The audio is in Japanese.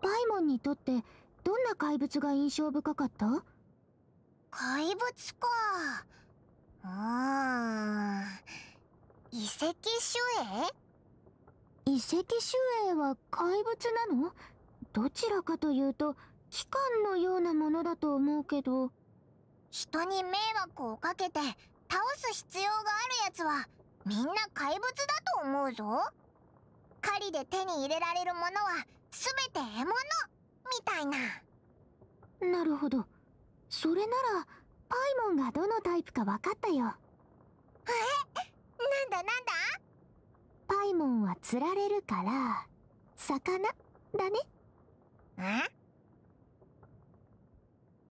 パイモンにとってどんな怪物が印象深かった怪物かうーん遺跡守衛遺跡守衛は怪物なのどちらかというと機関のようなものだと思うけど人に迷惑をかけて倒す必要があるやつはみんな怪物だと思うぞ狩りで手に入れられるものは獲物みたいななるほどそれならパイモンがどのタイプか分かったよえなんだなんだパイモンは釣られるから魚だねえ